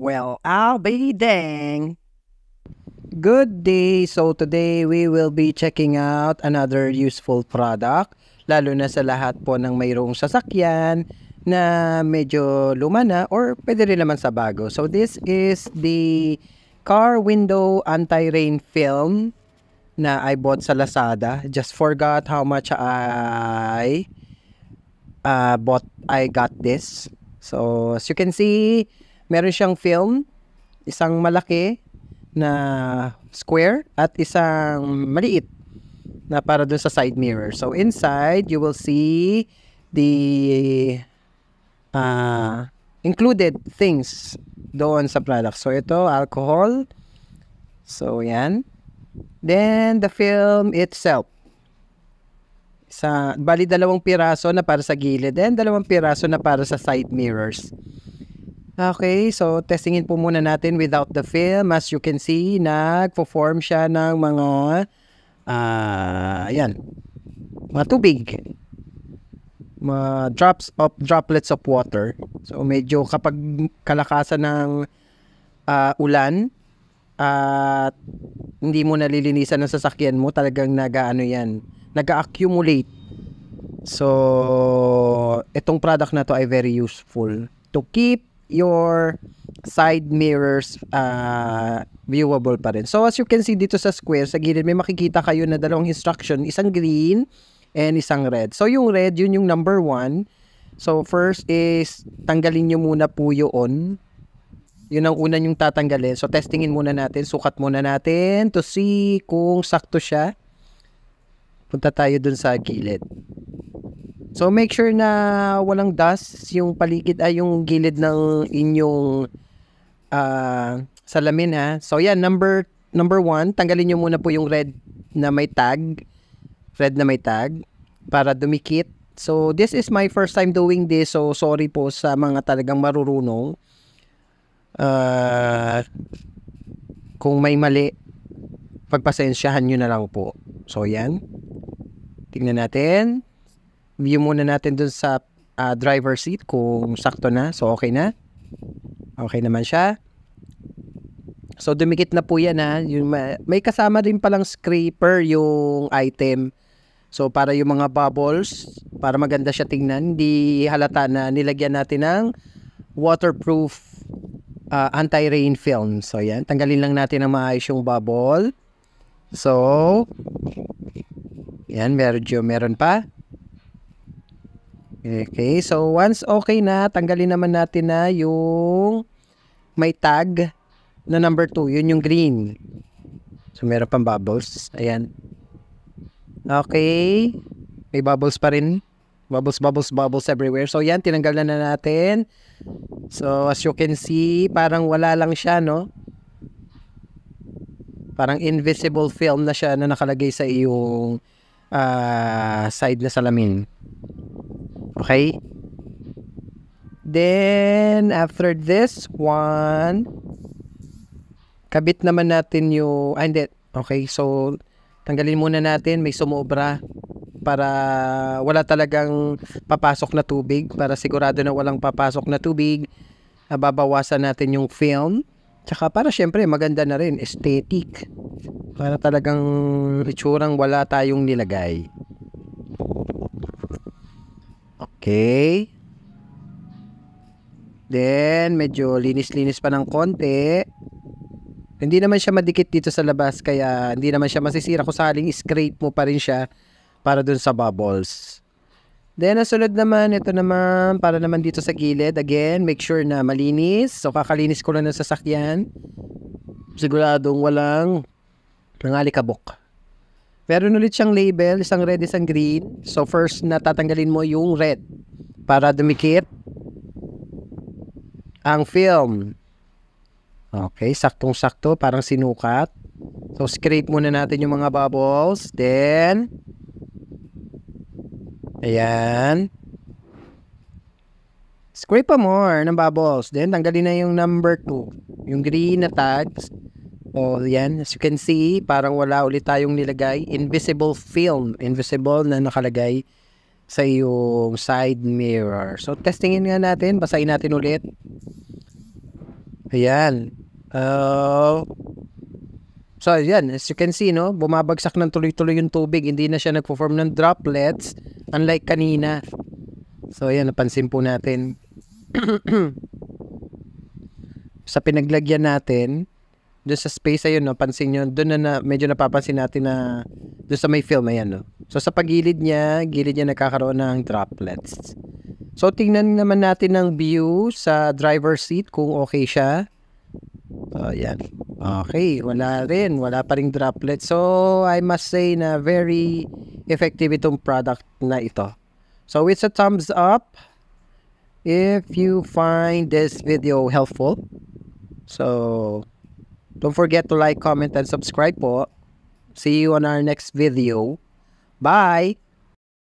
Well, I'll be dang. Good day! So today we will be checking out another useful product lalo na sa lahat po ng mayroong sasakyan na medyo luma na or pwede rin naman sa bago. So this is the car window anti-rain film na I bought sa Lazada. Just forgot how much I uh, bought I got this. So as you can see, Meron siyang film, isang malaki na square at isang maliit na para dun sa side mirror. So inside, you will see the uh, included things doon sa product. So ito, alcohol. So yan. Then the film itself. Sa, bali dalawang piraso na para sa gilid and dalawang piraso na para sa side mirrors. Okay, so testingin po muna natin without the film. As you can see, nag-perform siya ng mga, uh, ayan, mga tubig. Mga drops of, droplets of water. So medyo kapag kalakasan ng uh, ulan, at uh, hindi mo nalilinisan ng sasakyan mo, talagang nag-ano yan, nag-accumulate. So, itong product na to ay very useful to keep your side mirrors uh, viewable pa rin. So as you can see dito sa square, sa gilid may makikita kayo na dalawang instruction, isang green and isang red. So yung red, yun yung number 1. So first is tanggalin nyo muna po yun. Yun ang una yung tatanggalin. So testingin muna natin, sukat muna natin to see kung sakto siya. Punta tayo dun sa gilid. So make sure na walang dust yung paligid ay yung gilid ng inyong uh, salamin ha. So yan, number number one, tanggalin niyo muna po yung red na may tag. Red na may tag para dumikit. So this is my first time doing this. So sorry po sa mga talagang marurunong. Uh, kung may mali, pagpasensyahan nyo na lang po. So yan. Tingnan natin view muna natin dun sa uh, driver seat kung sakto na. So, okay na. Okay naman siya. So, dumikit na po yan ha. Ah. Yung, may kasama rin palang scraper yung item. So, para yung mga bubbles, para maganda siya tingnan, hindi halata na nilagyan natin ng waterproof uh, anti-rain film. So, yan. Tanggalin lang natin ang maayos yung bubble. So, yan. Medyo meron pa. Okay, so once okay na, tanggalin naman natin na yung may tag na number 2, yun yung green. So meron pang bubbles, ayan. Okay, may bubbles pa rin. Bubbles, bubbles, bubbles everywhere. So yan, tinanggal na, na natin. So as you can see, parang wala lang siya, no? Parang invisible film na siya na nakalagay sa iyong uh, side na salamin. Okay? Then, after this one, kabit naman natin yung, ah, hindi. Okay, so, tanggalin muna natin. May sumobra para wala talagang papasok na tubig para sigurado na walang papasok na tubig babawasan natin yung film tsaka para syempre maganda na rin aesthetic para talagang itsurang wala tayong nilagay Okay. Then, medyo linis-linis pa ng konti. Hindi naman siya madikit dito sa labas, kaya hindi naman siya masisira kung saling scrape mo pa rin siya para dun sa bubbles. Then, ang naman, ito naman, para naman dito sa gilid. Again, make sure na malinis. So, kakalinis ko lang ng sasakyan. Siguradong walang nangalikabok. Meron ulit siyang label, isang red, isang green. So first natatanggalin mo yung red para dumikit ang film. Okay, saktong-sakto, parang sinukat. So scrape muna natin yung mga bubbles. Then, ayan. Scrape pa more ng bubbles. Then, tanggalin na yung number 2. Yung green na tags. O yan, as you can see, parang wala ulit tayong nilagay. Invisible film, invisible na nakalagay sa iyong side mirror. So, testingin nga natin. Basahin natin ulit. Ayan. Uh, so, ayan. As you can see, no? Bumabagsak ng tuloy-tuloy yung tubig. Hindi na siya nagpo-form ng droplets. Unlike kanina. So, ayan. Napansin po natin. sa pinaglagyan natin, doon sa space ayun, no, pansin nyo, doon na, na medyo napapansin natin na doon sa may film, ayan, no. So, sa pagilid niya, gilid niya nagkakaroon ng droplets. So, tingnan naman natin ng view sa driver seat kung okay siya. Oh, yan. Okay, wala rin. Wala pa rin droplet. So, I must say na very effective itong product na ito. So, it's a thumbs up if you find this video helpful. So, Don't forget to like, comment, and subscribe po. See you on our next video. Bye!